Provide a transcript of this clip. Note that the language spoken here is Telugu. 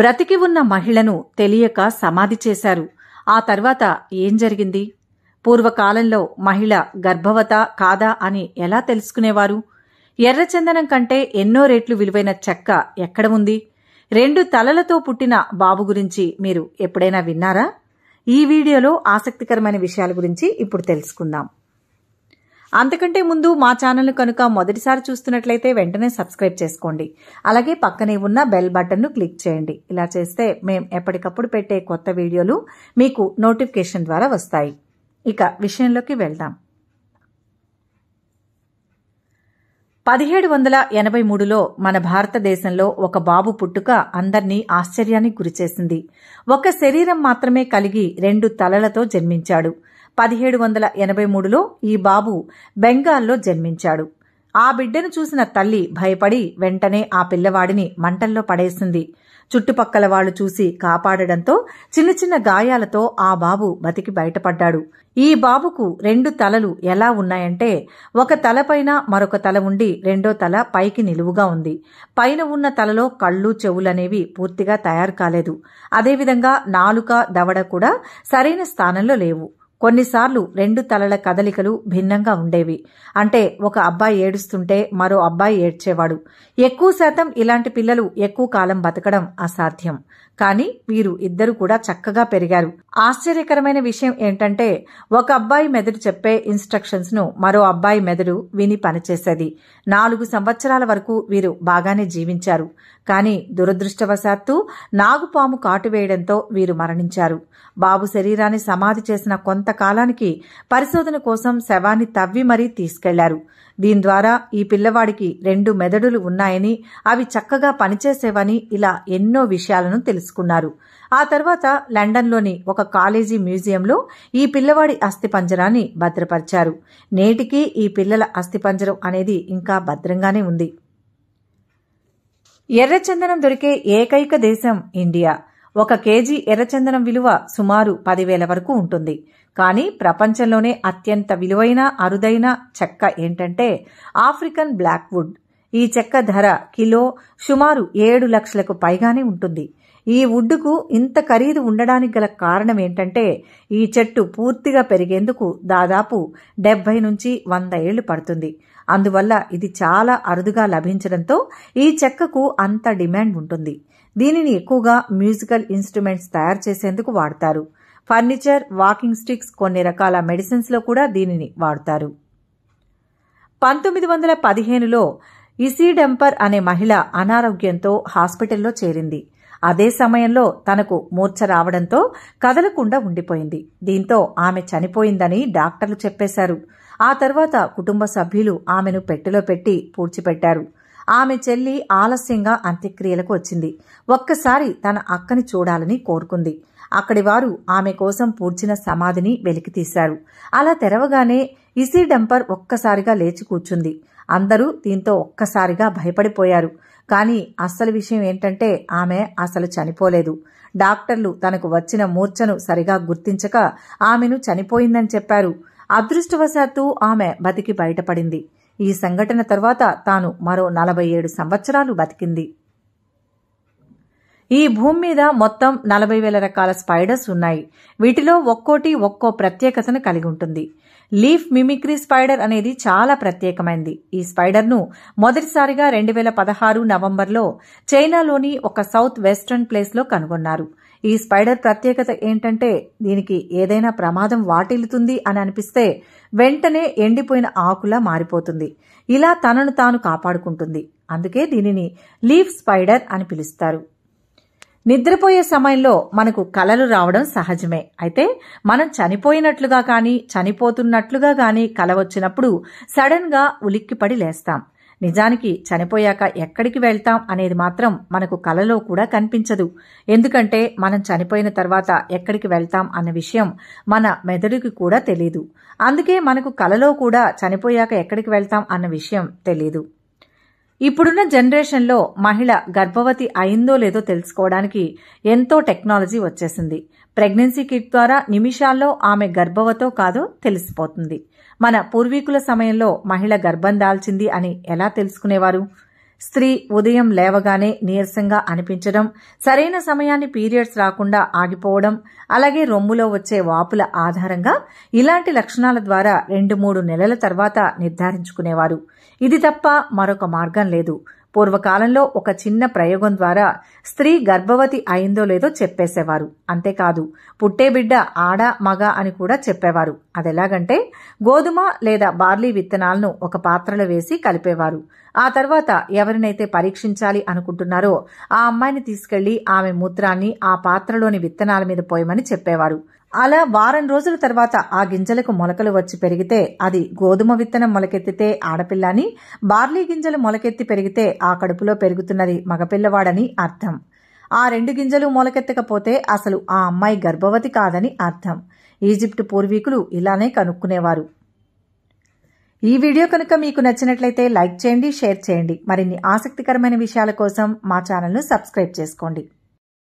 బ్రతికి ఉన్న మహిళను తెలియక సమాధి చేశారు ఆ తర్వాత ఏం జరిగింది పూర్వకాలంలో మహిళ గర్భవత కాదా అని ఎలా తెలుసుకునేవారు ఎర్రచందనం కంటే ఎన్నో రేట్లు విలువైన చెక్క ఎక్కడ ఉంది రెండు తలలతో పుట్టిన బాబు గురించి మీరు ఎప్పుడైనా విన్నారా ఈ వీడియోలో ఆసక్తికరమైన విషయాల గురించి ఇప్పుడు తెలుసుకుందాం అంతకంటే ముందు మా ఛానల్ను కనుక మొదటిసారి చూస్తున్నట్లయితే వెంటనే సబ్స్క్రైబ్ చేసుకోండి అలాగే పక్కనే ఉన్న బెల్ బటన్ను క్లిక్ చేయండి ఇలా చేస్తే మేం ఎప్పటికప్పుడు పెట్టే కొత్త వీడియోలు మీకు నోటిఫికేషన్ ద్వారా వస్తాయి ఇక విషయంలోకి వెళ్దాం పదిహేడు వందల ఎనభై మూడులో మన భారతదేశంలో ఒక బాబు పుట్టుక అందర్నీ ఆశ్చర్యానికి గురిచేసింది ఒక శరీరం మాత్రమే కలిగి రెండు తలలతో జన్మించాడు పదిహేడు వందల ఎనభై మూడులో ఈ బాబు బెంగాల్లో జన్మించాడు ఆ బిడ్డను చూసిన తల్లి భయపడి వెంటనే ఆ పిల్లవాడిని మంటల్లో పడేసింది చుట్టుపక్కల వాళ్లు చూసి కాపాడడంతో చిన్న చిన్న గాయాలతో ఆ బాబు బతికి బయటపడ్డాడు ఈ బాబుకు రెండు తలలు ఎలా ఉన్నాయంటే ఒక తలపైన మరొక తల ఉండి రెండో తల పైకి నిలువుగా ఉంది పైన ఉన్న తలలో కళ్ళు చెవులనేవి పూర్తిగా తయారు కాలేదు అదేవిధంగా నాలుక దవడ కూడా సరైన స్థానంలో లేవు కొన్నిసార్లు రెండు తలల కదలికలు భిన్నంగా ఉండేవి అంటే ఒక అబ్బాయి ఏడుస్తుంటే మరో అబ్బాయి ఏడ్చేవాడు ఎక్కువ శాతం ఇలాంటి పిల్లలు ఎక్కువ కాలం బతకడం అసాధ్యం కానీ వీరు ఇద్దరు కూడా చక్కగా పెరిగారు ఆశ్చర్యకరమైన విషయం ఏంటంటే ఒక అబ్బాయి మెదడు చెప్పే ఇన్స్ట్రక్షన్స్ ను మరో అబ్బాయి మెదడు విని పనిచేసేది నాలుగు సంవత్సరాల వరకు వీరు బాగానే జీవించారు కానీ దురదృష్టవశాత్తు నాగుపాము కాటువేయడంతో వీరు మరణించారు బాబు శరీరాన్ని సమాధి చేసిన కొంత కొంతకాలానికి పరిశోధన కోసం శవాన్ని తవ్వి మరీ తీసుకెళ్లారు దీని ద్వారా ఈ పిల్లవాడికి రెండు మెదడులు ఉన్నాయని అవి చక్కగా పనిచేసేవని ఇలా ఎన్నో విషయాలను తెలుసుకున్నారు ఆ తర్వాత లండన్లోని ఒక కాలేజీ మ్యూజియంలో ఈ పిల్లవాడి అస్థిపంజరాన్ని భద్రపరిచారు నేటికి ఈ పిల్లల అస్థిపంజరం అనేది ఇంకా భద్రంగానే ఉంది ఎర్రచందనం దొరికే ఏకైక దేశం ఇండియా ఒక కేజీ ఎర్రచందనం విలువ సుమారు పదివేల వరకు ఉంటుంది కానీ ప్రపంచంలోనే అత్యంత విలువైన అరుదైన చెక్క ఏంటంటే ఆఫ్రికన్ బ్లాక్వుడ్ ఈ చెక్క ధర కిలో సుమారు ఏడు లక్షలకు పైగానే ఉంటుంది ఈ వుడ్డుకు ఇంత ఖరీదు ఉండడానికి గల కారణం ఏంటంటే ఈ చెట్టు పూర్తిగా పెరిగేందుకు దాదాపు డెబ్బై నుంచి వంద ఏళ్లు పడుతుంది అందువల్ల ఇది చాలా అరుదుగా లభించడంతో ఈ చెక్కకు అంత డిమాండ్ ఉంటుంది దీనిని ఎక్కువగా మ్యూజికల్ ఇన్స్ట్రుమెంట్స్ తయారు చేసేందుకు వాడతారు ఫర్నిచర్ వాకింగ్ స్టిక్స్ కొన్ని రకాల మెడిసిన్స్లో కూడా దీనిని వాడతారు పంతొమ్మిది వందల పదిహేనులో ఇసీడెంపర్ అనే మహిళ అనారోగ్యంతో హాస్పిటల్లో చేరింది అదే సమయంలో తనకు మూర్చ రావడంతో కదలకుండా ఉండిపోయింది దీంతో ఆమె చనిపోయిందని డాక్టర్లు చెప్పేశారు ఆ తర్వాత కుటుంబ సభ్యులు ఆమెను పెట్టెలో పెట్టి పూడ్చిపెట్టారు ఆమె చెల్లి ఆలస్యంగా అంత్యక్రియలకు వచ్చింది ఒక్కసారి తన అక్కని చూడాలని కోరుకుంది అక్కడి వారు ఆమె కోసం పూడ్చిన సమాధిని వెలికితీశారు అలా తెరవగానే ఇసీ డంపర్ ఒక్కసారిగా లేచి కూర్చుంది అందరూ దీంతో ఒక్కసారిగా భయపడిపోయారు కానీ అస్సలు విషయం ఏంటంటే ఆమె అసలు చనిపోలేదు డాక్టర్లు తనకు వచ్చిన మూర్ఛను సరిగా గుర్తించక ఆమెను చనిపోయిందని చెప్పారు అదృష్టవశాత్తు ఆమె బతికి బయటపడింది ఈ సంఘటన తర్వాత తాను మరో నలభై ఏడు సంవత్సరాలు బతికింది ఈ భూమి మీద మొత్తం నలభై వేల రకాల స్పైడర్స్ ఉన్నాయి వీటిలో ఒక్కోటి ఒక్కో ప్రత్యేకతను కలిగి ఉంటుంది లీఫ్ మిమిక్రీ స్పైడర్ అనేది చాలా ప్రత్యేకమైంది ఈ స్పైడర్ను మొదటిసారిగా రెండు వేల పదహారు నవంబర్లో చైనాలోని ఒక సౌత్ వెస్టర్న్ ప్లేస్లో కనుగొన్నారు ఈ స్పైడర్ ప్రత్యేకత ఏంటంటే దీనికి ఏదైనా ప్రమాదం వాటిల్లుతుంది అని అనిపిస్తే వెంటనే ఎండిపోయిన ఆకులా మారిపోతుంది ఇలా తనను తాను కాపాడుకుంటుంది అందుకే దీనిని లీఫ్ స్పైడర్ అని పిలుస్తారు నిద్రపోయే సమయంలో మనకు కలలు రావడం సహజమే అయితే మనం చనిపోయినట్లుగా కానీ చనిపోతున్నట్లుగా కానీ కల వచ్చినప్పుడు సడన్గా ఉలిక్కిపడి లేస్తాం నిజానికి చనిపోయాక ఎక్కడికి వెళ్తాం అనేది మాత్రం మనకు కలలో కూడా కనిపించదు ఎందుకంటే మనం చనిపోయిన తర్వాత ఎక్కడికి వెళ్తాం అన్న విషయం మన మెదడుకి కూడా తెలియదు అందుకే మనకు కలలో కూడా చనిపోయాక ఎక్కడికి వెళ్తాం అన్న విషయం తెలియదు ఇప్పుడున్న జనరేషన్లో మహిళ గర్భవతి అయిందో లేదో తెలుసుకోవడానికి ఎంతో టెక్నాలజీ వచ్చేసింది ప్రెగ్నెన్సీ కిట్ ద్వారా నిమిషాల్లో ఆమె గర్భవతో కాదో తెలిసిపోతుంది మన పూర్వీకుల సమయంలో మహిళ గర్భం దాల్చింది అని ఎలా తెలుసుకునేవారు స్త్రీ ఉదయం లేవగానే నీరసంగా అనిపించడం సరైన సమయాన్ని పీరియడ్స్ రాకుండా ఆగిపోవడం అలాగే రొమ్ములో వచ్చే వాపుల ఆధారంగా ఇలాంటి లక్షణాల ద్వారా రెండు మూడు నెలల తర్వాత నిర్ధారించుకునేవారు ఇది తప్ప మరొక మార్గం లేదు పూర్వకాలంలో ఒక చిన్న ప్రయోగం ద్వారా స్త్రీ గర్భవతి అయిందో లేదో చెప్పేసేవారు అంతేకాదు పుట్టే బిడ్డ ఆడ మగ అని కూడా చెప్పేవారు అది ఎలాగంటే గోధుమ లేదా బార్లీ విత్తనాలను ఒక పాత్రలో వేసి కలిపేవారు ఆ తర్వాత ఎవరినైతే పరీక్షించాలి అనుకుంటున్నారో ఆ అమ్మాయిని తీసుకెళ్లి ఆమె మూత్రాన్ని ఆ పాత్రలోని విత్తనాల మీద పోయమని చెప్పేవారు అలా వారం రోజుల తర్వాత ఆ గింజలకు మొలకలు వచ్చి పెరిగితే అది గోధుమ విత్తనం మొలకెత్తితే ఆడపిల్లని బార్లీ గింజలు మొలకెత్తి పెరిగితే ఆ కడుపులో పెరుగుతున్నది మగపిల్లవాడని అర్థం ఆ రెండు గింజలు మొలకెత్తకపోతే అసలు ఆ అమ్మాయి గర్భవతి కాదని అర్థం ఈజిప్ట్ పూర్వీకులు ఇలానే కనుక్కునేవారు ఈ వీడియో కనుక మీకు నచ్చినట్లయితే లైక్ చేయండి షేర్ చేయండి మరిన్ని ఆసక్తికరమైన విషయాల కోసం మా ఛానల్ను సబ్స్క్రైబ్ చేసుకోండి